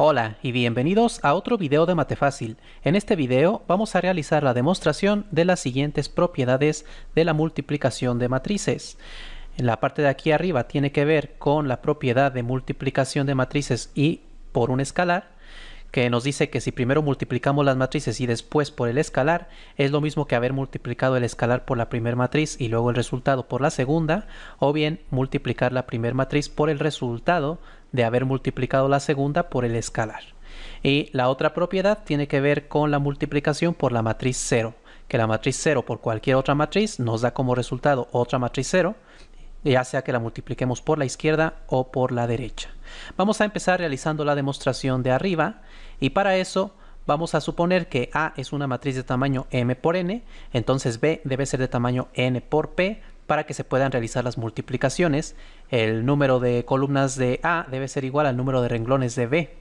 Hola y bienvenidos a otro video de Matefácil. En este video vamos a realizar la demostración de las siguientes propiedades de la multiplicación de matrices. En la parte de aquí arriba tiene que ver con la propiedad de multiplicación de matrices y por un escalar que nos dice que si primero multiplicamos las matrices y después por el escalar, es lo mismo que haber multiplicado el escalar por la primera matriz y luego el resultado por la segunda, o bien multiplicar la primera matriz por el resultado de haber multiplicado la segunda por el escalar. Y la otra propiedad tiene que ver con la multiplicación por la matriz 0, que la matriz cero por cualquier otra matriz nos da como resultado otra matriz cero ya sea que la multipliquemos por la izquierda o por la derecha. Vamos a empezar realizando la demostración de arriba y para eso vamos a suponer que A es una matriz de tamaño m por n, entonces B debe ser de tamaño n por p para que se puedan realizar las multiplicaciones. El número de columnas de A debe ser igual al número de renglones de B.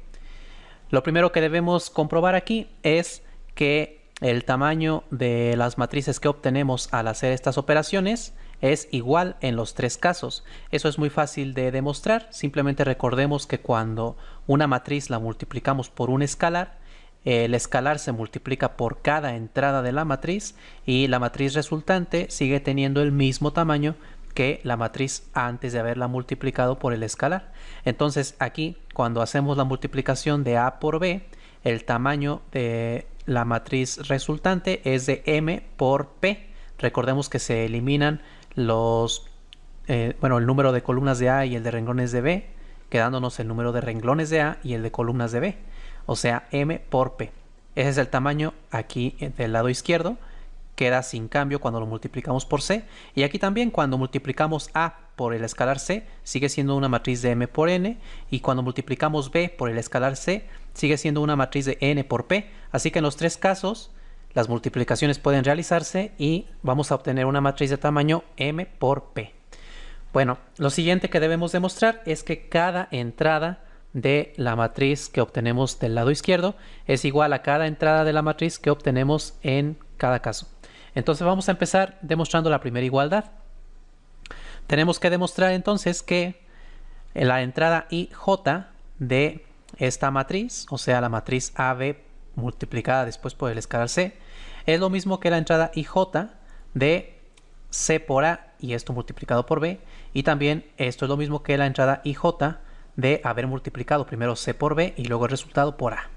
Lo primero que debemos comprobar aquí es que el tamaño de las matrices que obtenemos al hacer estas operaciones es igual en los tres casos. Eso es muy fácil de demostrar. Simplemente recordemos que cuando una matriz la multiplicamos por un escalar, el escalar se multiplica por cada entrada de la matriz y la matriz resultante sigue teniendo el mismo tamaño que la matriz antes de haberla multiplicado por el escalar. Entonces aquí cuando hacemos la multiplicación de A por B, el tamaño de la matriz resultante es de M por P. Recordemos que se eliminan los, eh, bueno, el número de columnas de A y el de renglones de B, quedándonos el número de renglones de A y el de columnas de B, o sea, M por P. Ese es el tamaño aquí eh, del lado izquierdo, queda sin cambio cuando lo multiplicamos por C, y aquí también cuando multiplicamos A por el escalar C, sigue siendo una matriz de M por N, y cuando multiplicamos B por el escalar C, sigue siendo una matriz de N por P, así que en los tres casos las multiplicaciones pueden realizarse y vamos a obtener una matriz de tamaño m por p. Bueno, lo siguiente que debemos demostrar es que cada entrada de la matriz que obtenemos del lado izquierdo es igual a cada entrada de la matriz que obtenemos en cada caso. Entonces vamos a empezar demostrando la primera igualdad. Tenemos que demostrar entonces que la entrada IJ de esta matriz, o sea la matriz AB multiplicada después por el escalar C, es lo mismo que la entrada IJ de C por A y esto multiplicado por B. Y también esto es lo mismo que la entrada IJ de haber multiplicado primero C por B y luego el resultado por A.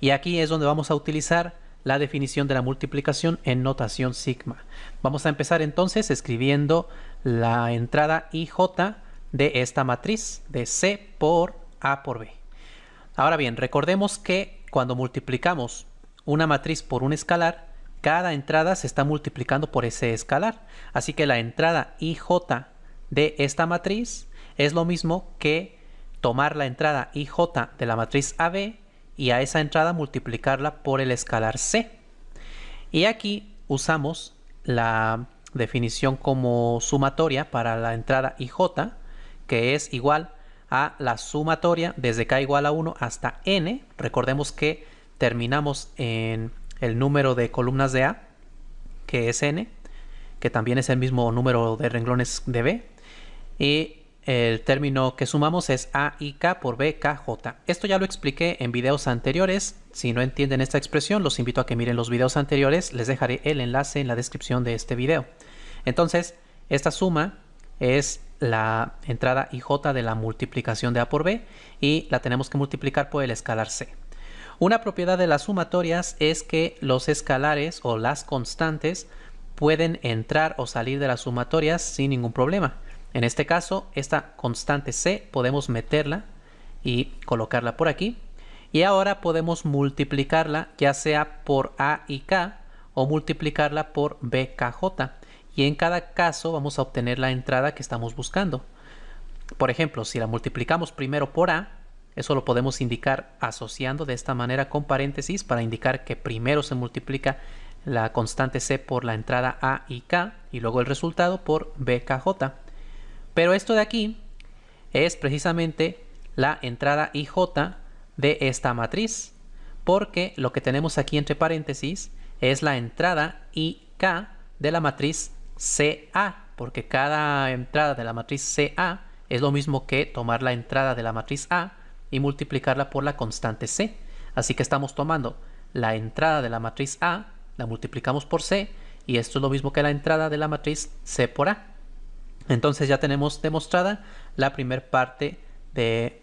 Y aquí es donde vamos a utilizar la definición de la multiplicación en notación sigma. Vamos a empezar entonces escribiendo la entrada IJ de esta matriz de C por A por B. Ahora bien, recordemos que cuando multiplicamos una matriz por un escalar, cada entrada se está multiplicando por ese escalar. Así que la entrada IJ de esta matriz es lo mismo que tomar la entrada IJ de la matriz AB y a esa entrada multiplicarla por el escalar C. Y aquí usamos la definición como sumatoria para la entrada IJ, que es igual a la sumatoria desde k igual a 1 hasta n. Recordemos que terminamos en el número de columnas de A, que es n, que también es el mismo número de renglones de B. Y el término que sumamos es A y K por B, K, Esto ya lo expliqué en videos anteriores. Si no entienden esta expresión, los invito a que miren los videos anteriores. Les dejaré el enlace en la descripción de este video. Entonces, esta suma es la entrada IJ de la multiplicación de A por B y la tenemos que multiplicar por el escalar C. Una propiedad de las sumatorias es que los escalares o las constantes pueden entrar o salir de las sumatorias sin ningún problema. En este caso, esta constante C podemos meterla y colocarla por aquí. Y ahora podemos multiplicarla ya sea por A y K o multiplicarla por BKJ y en cada caso vamos a obtener la entrada que estamos buscando. Por ejemplo, si la multiplicamos primero por A, eso lo podemos indicar asociando de esta manera con paréntesis para indicar que primero se multiplica la constante C por la entrada A y K y luego el resultado por BKJ. Pero esto de aquí es precisamente la entrada IJ de esta matriz, porque lo que tenemos aquí entre paréntesis es la entrada IK de la matriz CA, porque cada entrada de la matriz CA es lo mismo que tomar la entrada de la matriz A y multiplicarla por la constante C. Así que estamos tomando la entrada de la matriz A, la multiplicamos por C, y esto es lo mismo que la entrada de la matriz C por A. Entonces ya tenemos demostrada la primera parte de,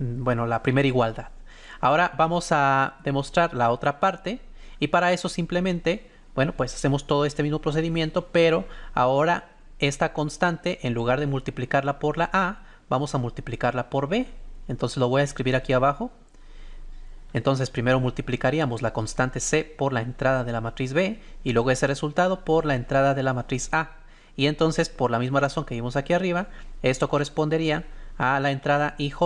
mm, bueno, la primera igualdad. Ahora vamos a demostrar la otra parte y para eso simplemente bueno, pues hacemos todo este mismo procedimiento, pero ahora esta constante, en lugar de multiplicarla por la A, vamos a multiplicarla por B. Entonces lo voy a escribir aquí abajo. Entonces primero multiplicaríamos la constante C por la entrada de la matriz B y luego ese resultado por la entrada de la matriz A. Y entonces por la misma razón que vimos aquí arriba, esto correspondería a la entrada IJ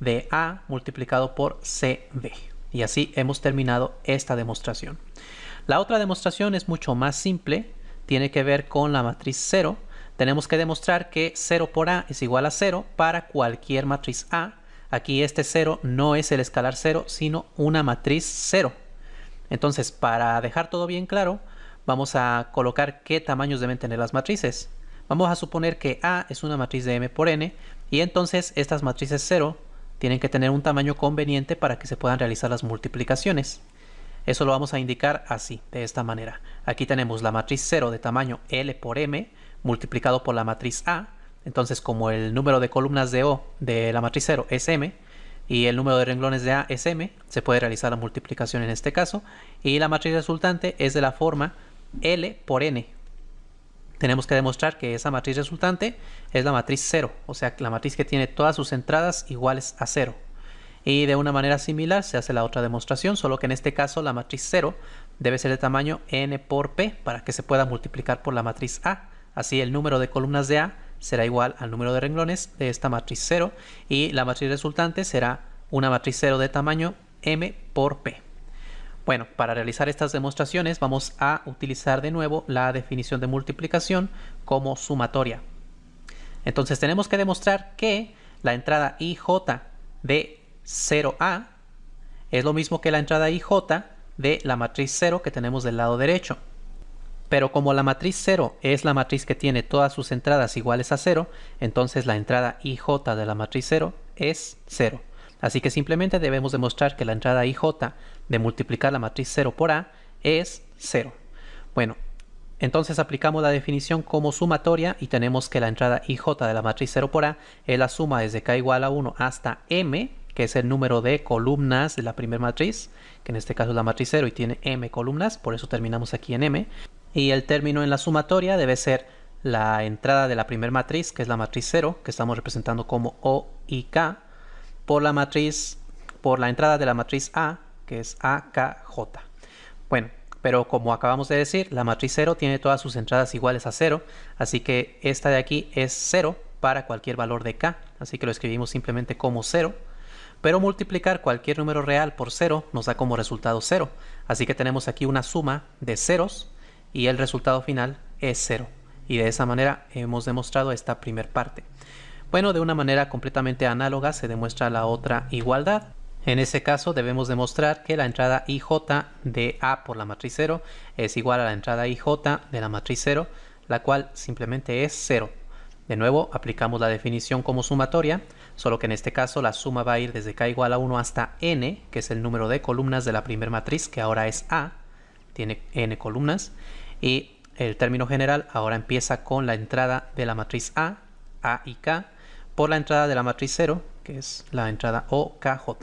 de A multiplicado por CB. Y así hemos terminado esta demostración. La otra demostración es mucho más simple, tiene que ver con la matriz 0. Tenemos que demostrar que 0 por A es igual a 0 para cualquier matriz A. Aquí este 0 no es el escalar 0, sino una matriz 0. Entonces, para dejar todo bien claro, vamos a colocar qué tamaños deben tener las matrices. Vamos a suponer que A es una matriz de M por N, y entonces estas matrices 0 tienen que tener un tamaño conveniente para que se puedan realizar las multiplicaciones. Eso lo vamos a indicar así, de esta manera. Aquí tenemos la matriz 0 de tamaño L por M multiplicado por la matriz A. Entonces como el número de columnas de O de la matriz 0 es M y el número de renglones de A es M, se puede realizar la multiplicación en este caso. Y la matriz resultante es de la forma L por N. Tenemos que demostrar que esa matriz resultante es la matriz 0, o sea, la matriz que tiene todas sus entradas iguales a 0. Y de una manera similar se hace la otra demostración, solo que en este caso la matriz 0 debe ser de tamaño n por p para que se pueda multiplicar por la matriz A. Así el número de columnas de A será igual al número de renglones de esta matriz 0 y la matriz resultante será una matriz 0 de tamaño m por p. Bueno, para realizar estas demostraciones vamos a utilizar de nuevo la definición de multiplicación como sumatoria. Entonces tenemos que demostrar que la entrada ij de 0A es lo mismo que la entrada IJ de la matriz 0 que tenemos del lado derecho. Pero como la matriz 0 es la matriz que tiene todas sus entradas iguales a 0, entonces la entrada IJ de la matriz 0 es 0. Así que simplemente debemos demostrar que la entrada IJ de multiplicar la matriz 0 por A es 0. Bueno, entonces aplicamos la definición como sumatoria y tenemos que la entrada IJ de la matriz 0 por A es la suma desde K igual a 1 hasta M que es el número de columnas de la primera matriz, que en este caso es la matriz 0 y tiene m columnas, por eso terminamos aquí en m. Y el término en la sumatoria debe ser la entrada de la primera matriz, que es la matriz 0, que estamos representando como O y K, por la matriz, por la entrada de la matriz A, que es AKJ. Bueno, pero como acabamos de decir, la matriz 0 tiene todas sus entradas iguales a 0, así que esta de aquí es 0 para cualquier valor de K, así que lo escribimos simplemente como 0 pero multiplicar cualquier número real por 0 nos da como resultado 0. Así que tenemos aquí una suma de ceros y el resultado final es 0. Y de esa manera hemos demostrado esta primer parte. Bueno, de una manera completamente análoga se demuestra la otra igualdad. En ese caso debemos demostrar que la entrada IJ de A por la matriz 0 es igual a la entrada IJ de la matriz 0, la cual simplemente es 0. De nuevo, aplicamos la definición como sumatoria, solo que en este caso la suma va a ir desde k igual a 1 hasta n, que es el número de columnas de la primera matriz, que ahora es A, tiene n columnas, y el término general ahora empieza con la entrada de la matriz A, A y K, por la entrada de la matriz 0, que es la entrada o J.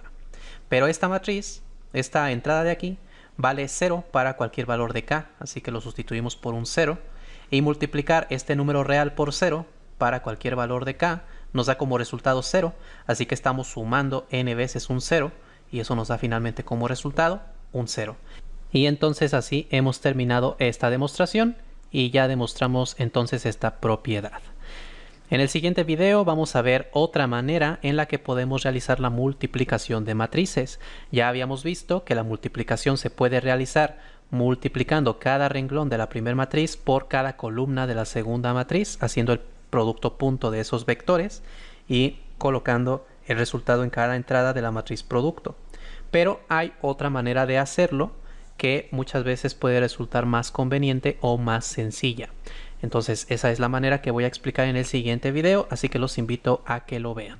Pero esta matriz, esta entrada de aquí, vale 0 para cualquier valor de K, así que lo sustituimos por un 0, y multiplicar este número real por 0 para cualquier valor de k nos da como resultado 0, así que estamos sumando n veces un 0 y eso nos da finalmente como resultado un 0. Y entonces así hemos terminado esta demostración y ya demostramos entonces esta propiedad. En el siguiente video vamos a ver otra manera en la que podemos realizar la multiplicación de matrices. Ya habíamos visto que la multiplicación se puede realizar multiplicando cada renglón de la primera matriz por cada columna de la segunda matriz, haciendo el producto punto de esos vectores y colocando el resultado en cada entrada de la matriz producto. Pero hay otra manera de hacerlo que muchas veces puede resultar más conveniente o más sencilla. Entonces esa es la manera que voy a explicar en el siguiente video, así que los invito a que lo vean.